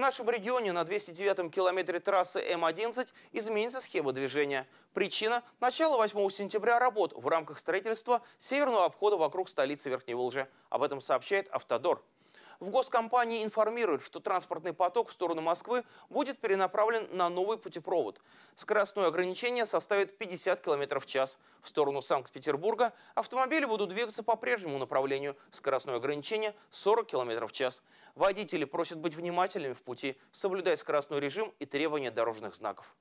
нашем регионе на 209-м километре трассы М-11 изменится схема движения. Причина – начало 8 сентября работ в рамках строительства северного обхода вокруг столицы Верхней Волжи. Об этом сообщает «Автодор». В госкомпании информируют, что транспортный поток в сторону Москвы будет перенаправлен на новый путепровод. Скоростное ограничение составит 50 км в час. В сторону Санкт-Петербурга автомобили будут двигаться по прежнему направлению. Скоростное ограничение 40 км в час. Водители просят быть внимательными в пути, соблюдать скоростной режим и требования дорожных знаков.